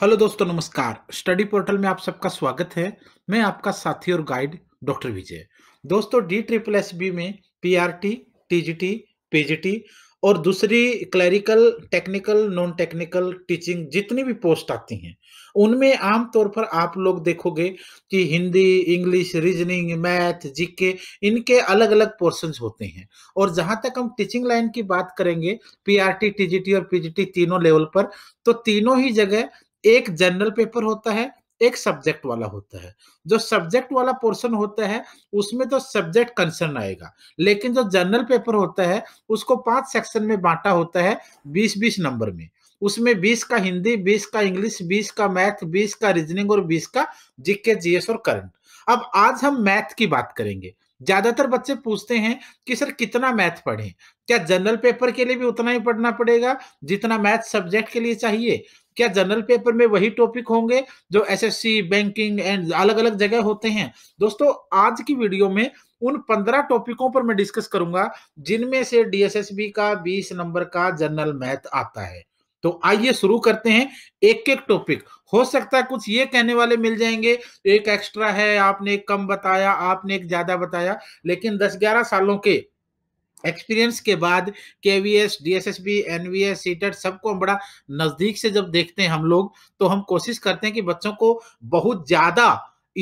hello दोस्तों नमस्कार study portal में आप सबका स्वागत है मैं आपका साथी और गाइड डॉक्टर विजय दोस्तों डी ट्रिपल एस बी में पीआरटी टीजीटी पीजीटी और दूसरी clerical technical non technical teaching जितनी भी पोस्ट आती हैं उनमें आमतौर पर आप लोग देखोगे कि Hindi English reasoning math GK इनके अलग अलग पोर्शंस होते हैं और जहां तक हम टीचिंग लाइन की बात करेंगे पीआरटी टीजीटी और पीजीटी तीनों लेवल पर तो तीनों ही जगह एक जनरल पेपर होता है एक सब्जेक्ट वाला होता है जो सब्जेक्ट वाला पोर्शन होता है उसमें तो सब्जेक्ट कंसर्न आएगा लेकिन जो जनरल पेपर होता है उसको पांच सेक्शन में बांटा होता है बीस बीस नंबर में उसमें बीस का हिंदी बीस का इंग्लिश बीस का मैथ बीस का रीजनिंग और बीस का जीके जीएस और करंट अब आज हम मैथ की बात करेंगे ज्यादातर बच्चे पूछते हैं कि सर कितना मैथ पढ़ें क्या जनरल पेपर के लिए भी उतना ही पढ़ना पड़ेगा जितना मैथ सब्जेक्ट के लिए चाहिए क्या जनरल पेपर में वही टॉपिक होंगे जो एसएससी बैंकिंग एंड अलग अलग जगह होते हैं दोस्तों आज की वीडियो में उन पंद्रह टॉपिकों पर मैं डिस्कस करूंगा जिनमें से डीएसएसबी का बीस नंबर का जनरल मैथ आता है तो आइए शुरू करते हैं एक एक टॉपिक हो सकता है कुछ ये कहने वाले मिल जाएंगे एक एक्स्ट्रा है आपने एक कम बताया आपने एक ज्यादा बताया लेकिन दस ग्यारह सालों के एक्सपीरियंस के बाद K V S D S S B N V S CTET सबको हम बड़ा नज़दीक से जब देखते हैं हम लोग तो हम कोशिश करते हैं कि बच्चों को बहुत ज़्यादा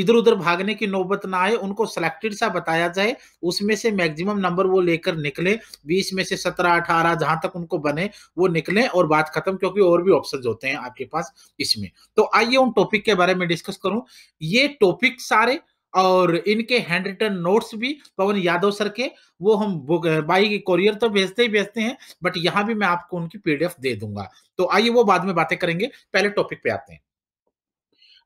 इधर उधर भागने की नौबत ना आए उनको सिलेक्टेड सा बताया जाए उसमें से मैक्सिमम नंबर वो लेकर निकले बीस में से सत्रह अठारह जहां तक उनको बने वो निकले और बात खत्म क्योंकि और भी ऑप्शन होते हैं आपके पास इसमें तो आइए उन टॉपिक के बारे में डिस्कस करूं ये टॉपिक सारे और इनके हैंड रिटर्न नोट्स भी पवन यादव सर के वो हम बाई कोरियर तो भेजते ही भेजते हैं बट यहाँ भी मैं आपको उनकी पीडीएफ दे दूंगा तो आइए वो बाद में बातें करेंगे पहले टॉपिक पे आते हैं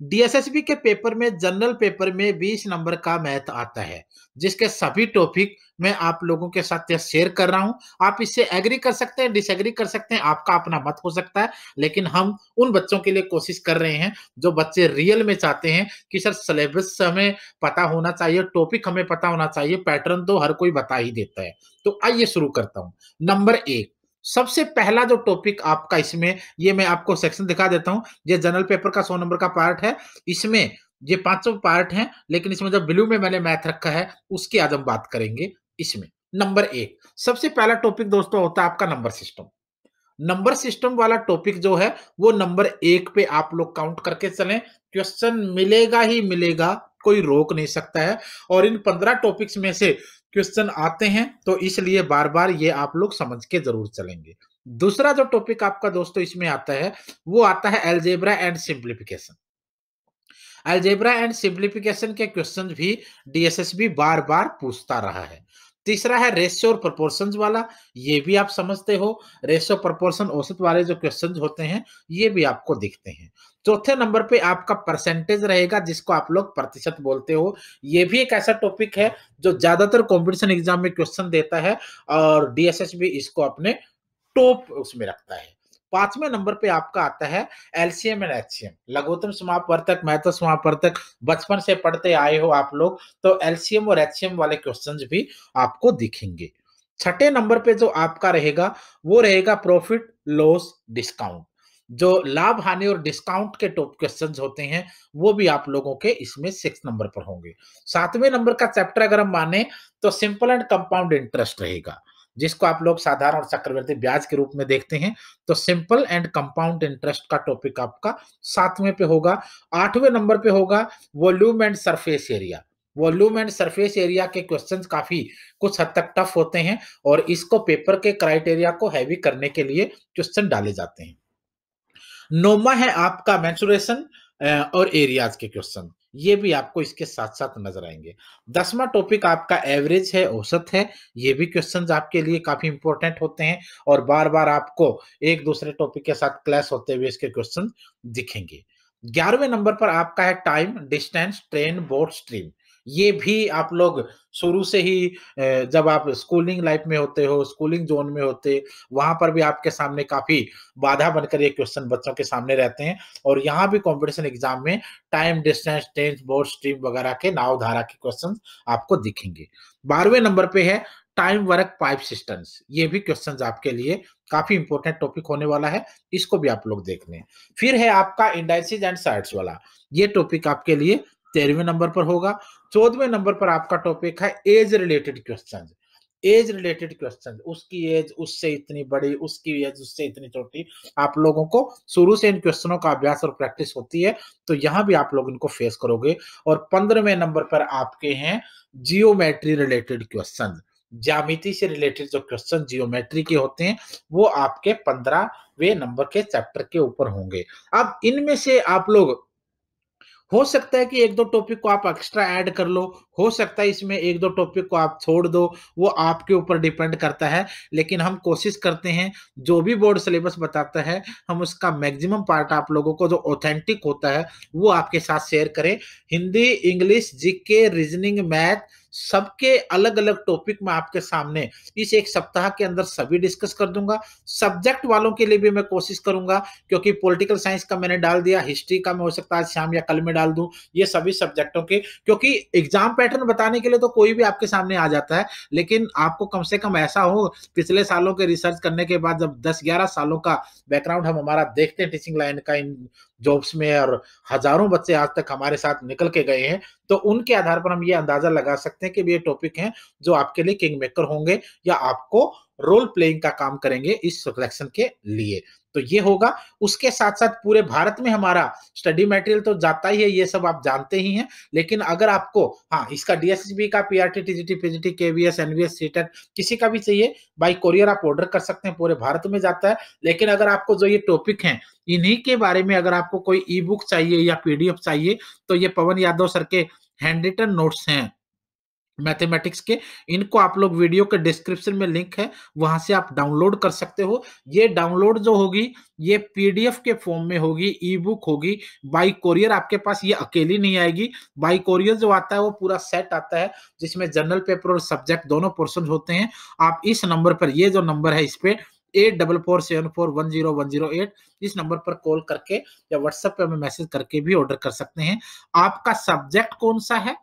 डीएसएसबी के पेपर में जनरल पेपर में 20 नंबर का मैथ आता है जिसके सभी टॉपिक मैं आप लोगों के साथ शेयर कर रहा हूं आप इससे एग्री कर सकते हैं डिसएग्री कर सकते हैं आपका अपना मत हो सकता है लेकिन हम उन बच्चों के लिए कोशिश कर रहे हैं जो बच्चे रियल में चाहते हैं कि सर सिलेबस हमें पता होना चाहिए टॉपिक हमें पता होना चाहिए पैटर्न तो हर कोई बता ही देता है तो आइए शुरू करता हूं नंबर एक सबसे पहला जो टॉपिक आपका इसमें ये मैं आपको सेक्शन दिखा देता हूं ये जनरल पेपर का सौ नंबर का पार्ट है इसमें ये पांच पार्ट हैं लेकिन इसमें जो ब्लू में मैंने मैथ रखा है उसकी आज हम बात करेंगे इसमें नंबर एक सबसे पहला टॉपिक दोस्तों होता है आपका नंबर सिस्टम नंबर सिस्टम वाला टॉपिक जो है वो नंबर एक पे आप लोग काउंट करके चलें क्वेश्चन मिलेगा ही मिलेगा कोई रोक नहीं सकता है और इन पंद्रह टॉपिक्स में से क्वेश्चन आते हैं तो इसलिए बार बार ये आप लोग समझ के जरूर चलेंगे दूसरा जो टॉपिक आपका दोस्तों इसमें आता है वो आता है algebra and simplification algebra and simplification के क्वेश्चन भी डीएसएसबी बार बार पूछता रहा है तीसरा है रेशियो और प्रपोर्सन वाला ये भी आप समझते हो रेशियो प्रपोर्सन औसत वाले जो क्वेश्चन होते हैं ये भी आपको दिखते हैं चौथे नंबर पे आपका परसेंटेज रहेगा जिसको आप लोग प्रतिशत बोलते हो ये भी एक ऐसा टॉपिक है जो ज्यादातर कंपटीशन एग्जाम में क्वेश्चन देता है और डीएसएस भी इसको अपने टॉप उसमें रखता है पांचवें नंबर पे आपका आता है एलसीएम एंड एचसीएम लघुतम समापवर्तक महत्व समापवर्तक बचपन से पढ़ते आए हो आप लोग तो एलसीएम और एचसीएम वाले क्वेश्चंस भी आपको दिखेंगे छठे नंबर पे जो आपका रहेगा वो रहेगा प्रॉफिट लॉस डिस्काउंट जो लाभ हानि और डिस्काउंट के टॉप क्वेश्चन होते हैं वो भी आप लोगों के इसमें सिक्स नंबर पर होंगे सातवें नंबर का चैप्टर अगर हम माने तो सिंपल एंड कंपाउंड इंटरेस्ट रहेगा जिसको आप लोग साधारण और चक्रवर्ती ब्याज के रूप में देखते हैं तो सिंपल एंड कंपाउंड इंटरेस्ट का टॉपिक आपका सातवें पे होगा आठवें नंबर पे होगा volume and surface area volume and surface area के क्वेश्चन काफी कुछ हद तक टफ होते हैं और इसको पेपर के क्राइटेरिया को हैवी करने के लिए क्वेश्चन डाले जाते हैं नोमा है आपका मैचुरेशन और एरियाज के क्वेश्चन ये भी आपको इसके साथ साथ नजर आएंगे दसवां टॉपिक आपका एवरेज है औसत है ये भी क्वेश्चंस आपके लिए काफी इंपॉर्टेंट होते हैं और बार बार आपको एक दूसरे टॉपिक के साथ क्लैश होते हुए इसके क्वेश्चन दिखेंगे ग्यारहवें नंबर पर आपका है time distance train boat stream ये भी आप लोग शुरू से ही जब आप स्कूलिंग लाइफ में होते हो स्कूलिंग जोन में होते वहां पर भी आपके सामने काफी बाधा बनकर ये क्वेश्चन बच्चों के सामने रहते हैं और यहाँ भी कंपटीशन एग्जाम में time distance tense boat stream वगैरह के नाव धारा के क्वेश्चन आपको दिखेंगे बारहवें नंबर पे है टाइम वर्क पाइप सिस्टम ये भी क्वेश्चन आपके लिए काफी इंपोर्टेंट टॉपिक होने वाला है इसको भी आप लोग देख लें फिर है आपका इंडाइसिस एंड साइट्स वाला ये टॉपिक आपके लिए तेरहवें नंबर पर होगा चौदवे नंबर पर आपका टॉपिक है age related question age related question उसकी एज उससे इतनी बड़ी उसकी एज उससे इतनी छोटी आप लोगों को शुरू से इन क्वेश्चनों का अभ्यास और प्रैक्टिस होती है तो यहाँ भी आप लोग इनको फेस करोगे और पंद्रहवें नंबर पर आपके हैं जियोमेट्री रिलेटेड क्वेश्चन ज्यामिति से रिलेटेड जो क्वेश्चन जियोमेट्री के होते हैं वो आपके पंद्रहवें नंबर के चैप्टर के ऊपर होंगे अब इनमें से आप लोग हो सकता है कि एक दो टॉपिक को आप एक्स्ट्रा ऐड कर लो हो सकता है इसमें एक दो टॉपिक को आप छोड़ दो वो आपके ऊपर डिपेंड करता है लेकिन हम कोशिश करते हैं जो भी बोर्ड सिलेबस बताता है हम उसका मैक्सिमम पार्ट आप लोगों को जो ऑथेंटिक होता है वो आपके साथ शेयर करें Hindi English GK reasoning math सबके अलग अलग टॉपिक में आपके सामने इस एक सप्ताह के अंदर सभी डिस्कस कर दूंगा सब्जेक्ट वालों के लिए भी मैं कोशिश करूंगा क्योंकि पॉलिटिकल साइंस का मैंने डाल दिया हिस्ट्री का मैं हो सकता है आज शाम या कल में डाल दूं ये सभी सब्जेक्टों के क्योंकि एग्जाम पैटर्न बताने के लिए तो कोई भी आपके सामने आ जाता है लेकिन आपको कम से कम ऐसा हो पिछले सालों के रिसर्च करने के बाद जब दस ग्यारह सालों का बैकग्राउंड हम हमारा देखते हैं टीचिंग लाइन का इन जॉब्स में और हजारों बच्चे आज तक हमारे साथ निकल के गए हैं तो उनके आधार पर हम ये अंदाजा लगा सकते हैं कि ये टॉपिक हैं जो आपके लिए किंग मेकर होंगे या आपको रोल प्लेइंग का काम करेंगे इस सिलेक्शन के लिए तो ये होगा उसके साथ साथ पूरे भारत में हमारा स्टडी मटेरियल तो जाता ही है ये सब आप जानते ही हैं लेकिन अगर आपको हाँ इसका डीएसबी का PRT TGT PGT KVS NVS CTET किसी का भी चाहिए बाई कोरियर आप ऑर्डर कर सकते हैं पूरे भारत में जाता है लेकिन अगर आपको जो ये टॉपिक है इन्हीं के बारे में अगर आपको कोई ई बुक चाहिए या पीडीएफ चाहिए तो ये पवन यादव सर के हैंड रिटन नोट्स हैं मैथमेटिक्स के इनको आप लोग वीडियो के डिस्क्रिप्शन में लिंक है वहां से आप डाउनलोड कर सकते हो ये डाउनलोड जो होगी ये पीडीएफ के फॉर्म में होगी ई बुक होगी बाई कोरियर आपके पास ये अकेली नहीं आएगी बाई कोरियर जो आता है वो पूरा सेट आता है जिसमें जनरल पेपर और सब्जेक्ट दोनों पोर्सन होते हैं आप इस नंबर पर ये जो नंबर है इस पे eight double four seven four one zero one zero eight इस नंबर पर कॉल करके या व्हाट्सएप पे हमें मैसेज करके भी ऑर्डर कर सकते हैं आपका सब्जेक्ट कौन सा है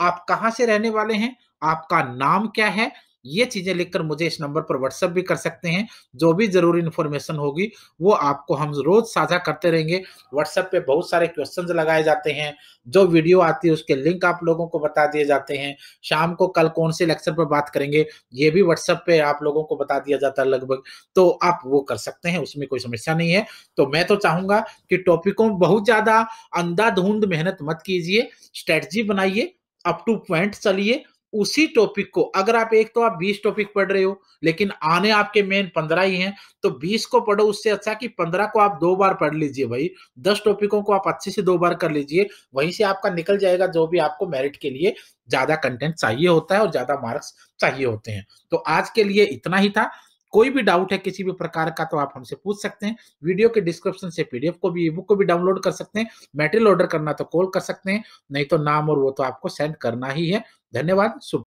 आप कहाँ से रहने वाले हैं आपका नाम क्या है ये चीजें लिखकर मुझे इस नंबर पर व्हाट्सएप भी कर सकते हैं जो भी जरूरी इन्फॉर्मेशन होगी वो आपको हम रोज साझा करते रहेंगे व्हाट्सएप पे बहुत सारे क्वेश्चंस लगाए जाते हैं जो वीडियो आती है उसके लिंक आप लोगों को बता दिए जाते हैं शाम को कल कौन से लेक्चर पर बात करेंगे ये भी व्हाट्सएप पे आप लोगों को बता दिया जाता है लगभग तो आप वो कर सकते हैं उसमें कोई समस्या नहीं है तो मैं तो चाहूंगा कि टॉपिकों बहुत ज्यादा अंधाधुंध मेहनत मत कीजिए स्ट्रेटजी बनाइए अप टू पॉइंट चलिए उसी टॉपिक को अगर आप एक तो आप 20 टॉपिक पढ़ रहे हो लेकिन आने आपके मेन 15 ही हैं तो 20 को पढ़ो उससे अच्छा कि 15 को आप दो बार पढ़ लीजिए भाई 10 टॉपिकों को आप अच्छे से दो बार कर लीजिए वहीं से आपका निकल जाएगा जो भी आपको मेरिट के लिए ज्यादा कंटेंट चाहिए होता है और ज्यादा मार्क्स चाहिए होते हैं तो आज के लिए इतना ही था कोई भी डाउट है किसी भी प्रकार का तो आप हमसे पूछ सकते हैं वीडियो के डिस्क्रिप्शन से पीडीएफ को भी ई बुक को भी डाउनलोड कर सकते हैं मेटेरियल ऑर्डर करना तो कॉल कर सकते हैं नहीं तो नाम और वो तो आपको सेंड करना ही है धन्यवाद शुभ